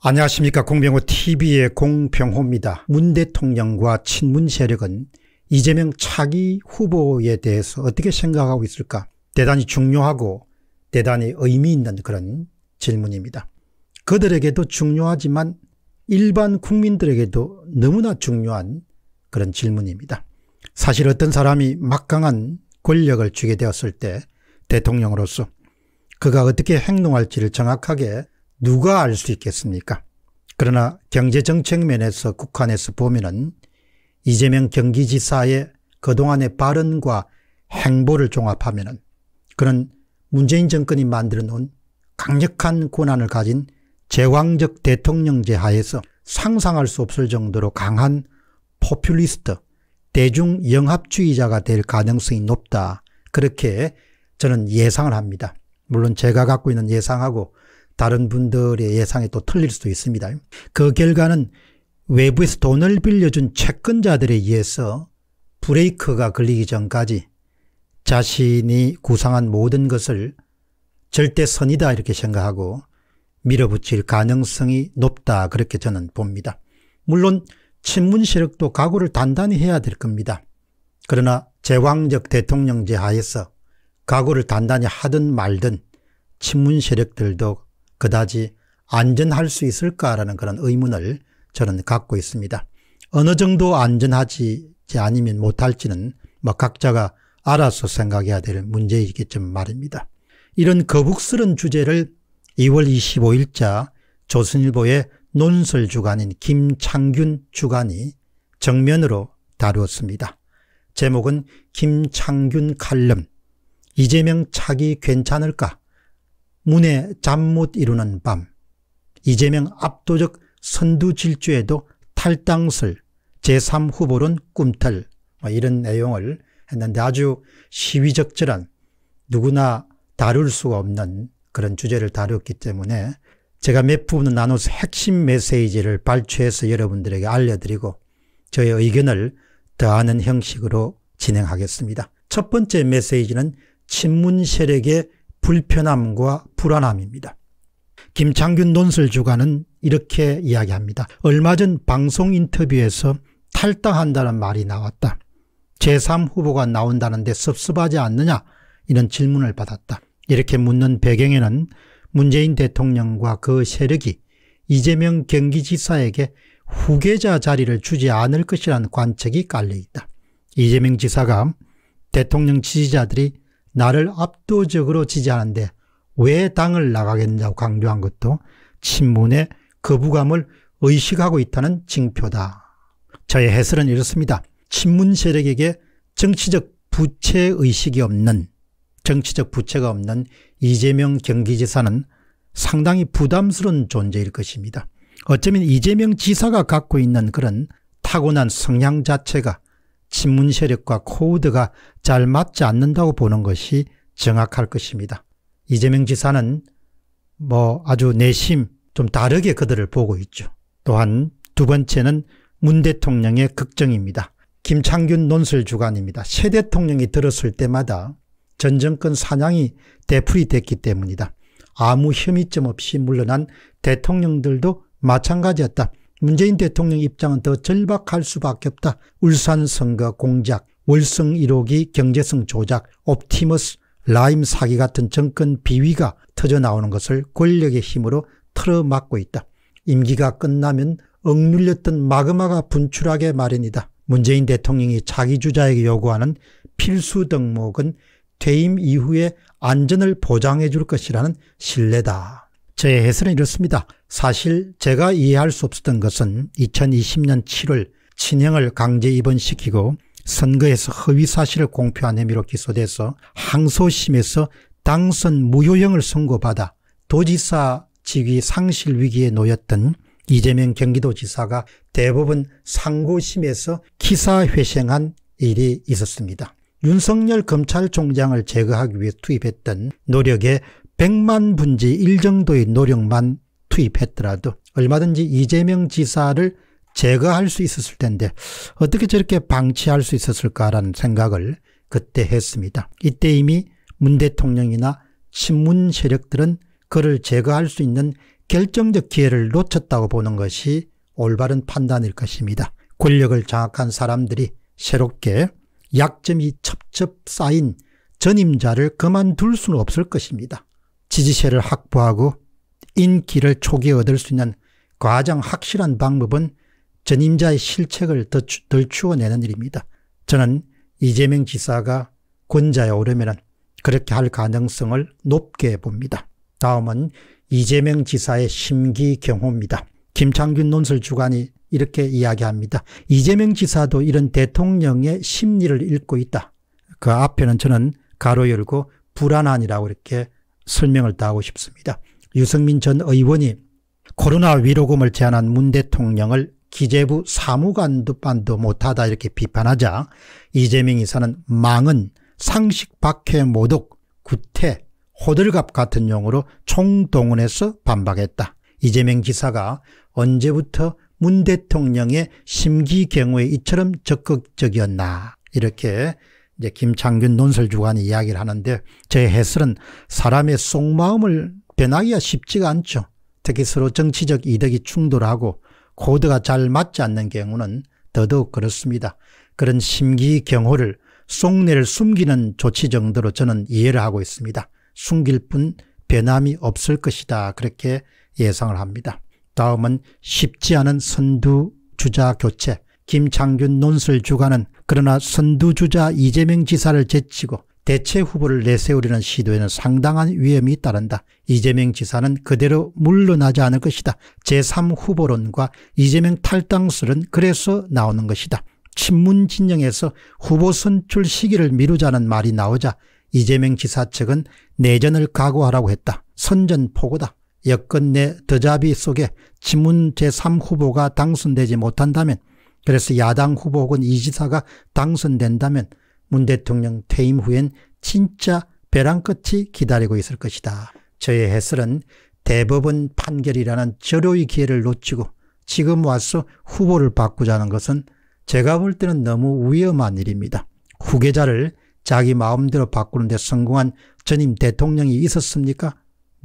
안녕하십니까 공병호 tv의 공병호입니다. 문 대통령과 친문 세력은 이재명 차기 후보에 대해서 어떻게 생각하고 있을까 대단히 중요하고 대단히 의미 있는 그런 질문입니다. 그들에게도 중요하지만 일반 국민들에게도 너무나 중요한 그런 질문입니다. 사실 어떤 사람이 막강한 권력을 주게 되었을 때 대통령으로서 그가 어떻게 행동할지를 정확하게 누가 알 수 있겠습니까? 그러나 경제정책 면에서 국한에서 보면 이재명 경기지사의 그동안의 발언과 행보를 종합하면 그는 문재인 정권이 만들어 놓은 강력한 권한을 가진 제왕적 대통령제 하에서 상상할 수 없을 정도로 강한 포퓰리스트, 대중영합주의자가 될 가능성이 높다. 그렇게 저는 예상을 합니다. 물론 제가 갖고 있는 예상하고 다른 분들의 예상이 또 틀릴 수도 있습니다. 그 결과는 외부에서 돈을 빌려준 채권자들에 의해서 브레이크가 걸리기 전까지 자신이 구상한 모든 것을 절대 선이다 이렇게 생각하고 밀어붙일 가능성이 높다 그렇게 저는 봅니다. 물론 친문 세력도 각오를 단단히 해야 될 겁니다. 그러나 제왕적 대통령제 하에서 각오를 단단히 하든 말든 친문 세력들도 그다지 안전할 수 있을까라는 그런 의문을 저는 갖고 있습니다. 어느 정도 안전하지 아니면 못할지는 뭐 각자가 알아서 생각해야 될 문제이겠지만 말입니다. 이런 거북스러운 주제를 2월 25일자 조선일보의 논설 주간인 김창균 주간이 정면으로 다루었습니다. 제목은 김창균 칼럼 이재명 차기 괜찮을까? 문에 잠 못 이루는 밤 이재명 압도적 선두질주에도 탈당설 제3후보론 꿈틀 뭐 이런 내용을 했는데 아주 시위적절한 누구나 다룰 수가 없는 그런 주제를 다뤘기 때문에 제가 몇 부분을 나눠서 핵심 메시지를 발췌해서 여러분들에게 알려드리고 저의 의견을 더하는 형식으로 진행하겠습니다. 첫 번째 메시지는 친문 세력의 불편함과 불안함입니다. 김창균 논설 주간은 이렇게 이야기합니다. 얼마 전 방송 인터뷰에서 탈당한다는 말이 나왔다. 제3후보가 나온다는데 섭섭하지 않느냐 이런 질문을 받았다. 이렇게 묻는 배경에는 문재인 대통령과 그 세력이 이재명 경기지사에게 후계자 자리를 주지 않을 것이라는 관측이 깔려있다. 이재명 지사가 대통령 지지자들이 나를 압도적으로 지지하는데 왜 당을 나가겠냐고 강조한 것도 친문의 거부감을 의식하고 있다는 징표다. 저의 해설은 이렇습니다. 친문 세력에게 정치적 부채 의식이 없는 정치적 부채가 없는 이재명 경기지사는 상당히 부담스러운 존재일 것입니다. 어쩌면 이재명 지사가 갖고 있는 그런 타고난 성향 자체가 친문 세력과 코드가 잘 맞지 않는다고 보는 것이 정확할 것입니다. 이재명 지사는 뭐 아주 내심 좀 다르게 그들을 보고 있죠. 또한 두 번째는 문 대통령의 걱정입니다. 김창균 논술주관입니다새 대통령이 들었을 때마다 전 정권 사냥이 대풀이 됐기 때문이다. 아무 혐의점 없이 물러난 대통령들도 마찬가지였다. 문재인 대통령 입장은 더 절박할 수밖에 없다. 울산 선거 공작, 월성 1호기 경제성 조작, 옵티머스 라임 사기 같은 정권 비위가 터져 나오는 것을 권력의 힘으로 틀어막고 있다. 임기가 끝나면 억눌렸던 마그마가 분출하게 마련이다. 문재인 대통령이 자기 주자에게 요구하는 필수 덕목은 퇴임 이후에 안전을 보장해 줄 것이라는 신뢰다. 제 해설은 이렇습니다. 사실 제가 이해할 수 없었던 것은 2020년 7월 친형을 강제 입원시키고 선거에서 허위 사실을 공표한 혐의로 기소돼서 항소심에서 당선 무효형을 선고받아 도지사 직위 상실 위기에 놓였던 이재명 경기도지사가 대법원 상고심에서 기사회생한 일이 있었습니다. 윤석열 검찰총장을 제거하기 위해 투입했던 노력에 100만 분지 1 정도의 노력만 투입했더라도 얼마든지 이재명 지사를 제거할 수 있었을 텐데 어떻게 저렇게 방치할 수 있었을까라는 생각을 그때 했습니다. 이때 이미 문 대통령이나 친문 세력들은 그를 제거할 수 있는 결정적 기회를 놓쳤다고 보는 것이 올바른 판단일 것입니다. 권력을 장악한 사람들이 새롭게 약점이 첩첩 쌓인 전임자를 그만둘 수는 없을 것입니다. 지지세를 확보하고 인기를 초기에 얻을 수 있는 가장 확실한 방법은 전임자의 실책을 덜추어내는 일입니다. 저는 이재명 지사가 권자에 오르면 그렇게 할 가능성을 높게 봅니다. 다음은 이재명 지사의 심기 경호입니다. 김창균 논설 주간이 이렇게 이야기합니다. 이재명 지사도 이런 대통령의 심리를 읽고 있다. 그 앞에는 저는 가로 열고 불안한이라고 이렇게 설명을 다하고 싶습니다. 유승민 전 의원이 코로나 위로금을 제안한 문 대통령을 기재부 사무관도 못하다 이렇게 비판하자 이재명 이사는 망은 상식 박해 모독 구태 호들갑 같은 용어로 총동원해서 반박했다. 이재명 기사가 언제부터 문 대통령의 심기경호에 이처럼 적극적이었나 이렇게 이제 김창균 논설주간이 이야기를 하는데 제 해설은 사람의 속마음을 변하기가 쉽지가 않죠. 특히 서로 정치적 이득이 충돌하고 코드가 잘 맞지 않는 경우는 더더욱 그렇습니다. 그런 심기경호를 속내를 숨기는 조치 정도로 저는 이해를 하고 있습니다. 숨길 뿐 변함이 없을 것이다 그렇게 예상을 합니다. 다음은 쉽지 않은 선두 주자 교체 김창균 논설 주가는 그러나 선두 주자 이재명 지사를 제치고 대체 후보를 내세우려는 시도에는 상당한 위험이 따른다. 이재명 지사는 그대로 물러나지 않을 것이다. 제3후보론과 이재명 탈당설은 그래서 나오는 것이다. 친문 진영에서 후보 선출 시기를 미루자는 말이 나오자 이재명 지사 측은 내전을 각오하라고 했다. 선전포고다. 여건 내 더잡이 속에 친문 제3후보가 당선되지 못한다면 그래서 야당 후보 혹은 이 지사가 당선된다면 문 대통령 퇴임 후엔 진짜 벼랑 끝이 기다리고 있을 것이다. 저의 해설은 대법원 판결이라는 절호의 기회를 놓치고 지금 와서 후보를 바꾸자는 것은 제가 볼 때는 너무 위험한 일입니다. 후계자를 자기 마음대로 바꾸는데 성공한 전임 대통령이 있었습니까?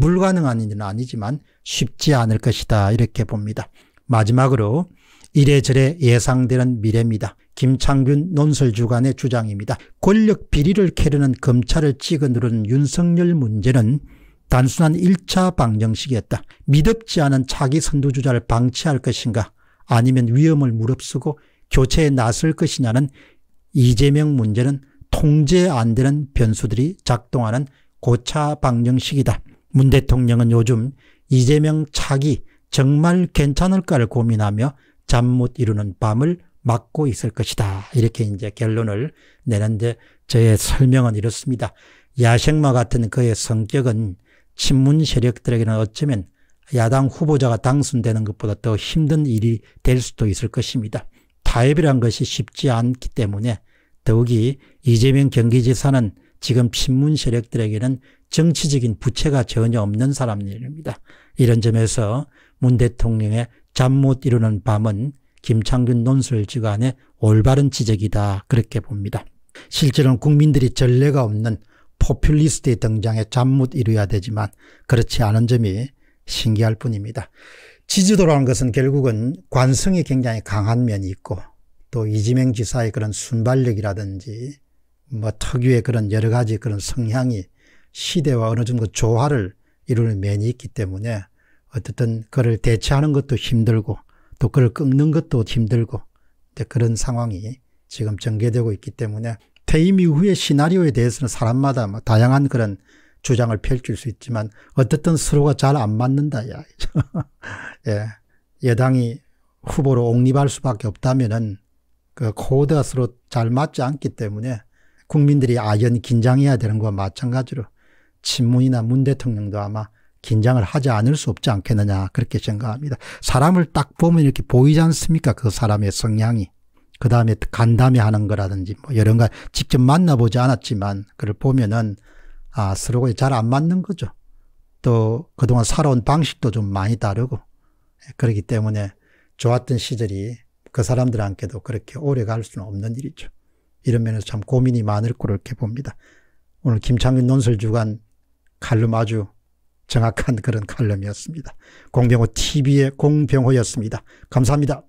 불가능한 일은 아니지만 쉽지 않을 것이다 이렇게 봅니다. 마지막으로 이래저래 예상되는 미래입니다. 김창균 논설주간의 주장입니다. 권력 비리를 캐르는 검찰을 찍어 누르는 윤석열 문제는 단순한 1차 방정식이었다. 믿업지 않은 차기 선두주자를 방치할 것인가 아니면 위험을 무릅쓰고 교체에 나설 것이냐는 이재명 문제는 통제 안 되는 변수들이 작동하는 고차 방정식이다. 문 대통령은 요즘 이재명 차기 정말 괜찮을까를 고민하며 잠 못 이루는 밤을 막고 있을 것이다. 이렇게 이제 결론을 내는데 저의 설명은 이렇습니다. 야생마 같은 그의 성격은 친문 세력들에게는 어쩌면 야당 후보자가 당선되는 것보다 더 힘든 일이 될 수도 있을 것입니다. 타협이란 것이 쉽지 않기 때문에 더욱이 이재명 경기지사는 지금 친문 세력들에게는 정치적인 부채가 전혀 없는 사람입니다. 이런 점에서 문 대통령의 잠 못 이루는 밤은 김창균 논술지간의 올바른 지적이다 그렇게 봅니다. 실제로는 국민들이 전례가 없는 포퓰리스트의 등장에 잠 못 이루어야 되지만 그렇지 않은 점이 신기할 뿐입니다. 지지도라는 것은 결국은 관성이 굉장히 강한 면이 있고 또 이지명 지사의 그런 순발력이라든지 뭐 특유의 그런 여러 가지 그런 성향이 시대와 어느 정도 조화를 이루는 면이 있기 때문에 어쨌든 그를 대체하는 것도 힘들고 또 그걸 끊는 것도 힘들고 그런 상황이 지금 전개되고 있기 때문에 퇴임 이후의 시나리오에 대해서는 사람마다 뭐 다양한 그런 주장을 펼칠 수 있지만 어쨌든 서로가 잘 안 맞는다. 야. 예. 여당이 후보로 옹립할 수밖에 없다면은 그 코드가 서로 잘 맞지 않기 때문에 국민들이 아연 긴장해야 되는 것과 마찬가지로 친문이나 문 대통령도 아마 긴장을 하지 않을 수 없지 않겠느냐 그렇게 생각합니다. 사람을 딱 보면 이렇게 보이지 않습니까? 그 사람의 성향이. 그 다음에 간담회 하는 거라든지 뭐 여러 가지 직접 만나보지 않았지만 그걸 보면은 아, 서로가 잘 안 맞는 거죠. 또 그동안 살아온 방식도 좀 많이 다르고 예, 그렇기 때문에 좋았던 시절이 그 사람들한테도 그렇게 오래 갈 수는 없는 일이죠. 이런 면에서 참 고민이 많을 거로 이렇게 봅니다. 오늘 김창윤 논설 주간 칼럼 아주 정확한 그런 칼럼이었습니다. 공병호 TV의 공병호였습니다. 감사합니다.